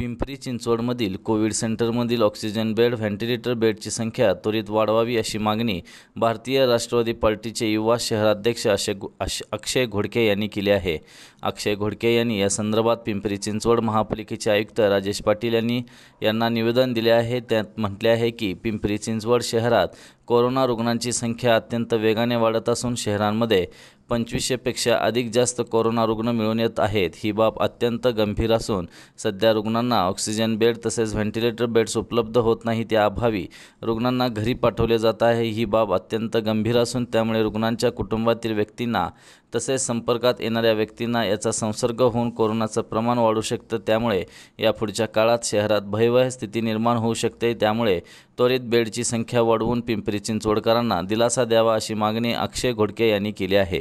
पिंपरी चिंचवडमधील कोविड सेंटरमधील oxygen bed ventilator बेडची संख्या त्वरित वाढवावी अशी मागणी भारतीय राष्ट्रवादी पार्टीचे युवा शहराध्यक्ष अशय अक्षय घोडके यांनी केली आहे अक्षय घोडके यांनी या संदर्भात पिंपरी चिंचवड महापालिकेचे आयुक्त राजेश पाटील यांनी यांना निवेदन दिले आहे त्यात म्हटले आहे की पिंपरी चिंचवड शहरात कोरोना रुग्णांची संख्या अत्यंत वेगाने वाढत असून शहरांमध्ये पंचवीसशेपेक्षा अधिक जास्त कोरोना रुग्ण मिळून येत आहेत ही बाब अत्यंत गंभीर असून सध्या रुग्णांना रुग्णांना ऑक्सिजन बेड तसेच व्हेंटिलेटर बेड्स उपलब्ध होत नाही अभावी रुग्णांना घरी पाठवले जात आहे ही बाब अत्यंत गंभीर असून त्यामुळे रुग्णांच्या कुटुंबातील व्यक्तींना तसेच संपर्कात येणाऱ्या व्यक्तींना याचा संसर्ग होऊन कोरोनाचं प्रमाण वाढू शकतं त्यामुळे यापुढच्या काळात शहरात भयवह स्थिती निर्माण होऊ शकते त्यामुळे त्वरित बेडची संख्या वाढवून पिंपरी चिंचवडकरांना दिलासा द्यावा अशी मागणी अक्षय घोडके यांनी केली आहे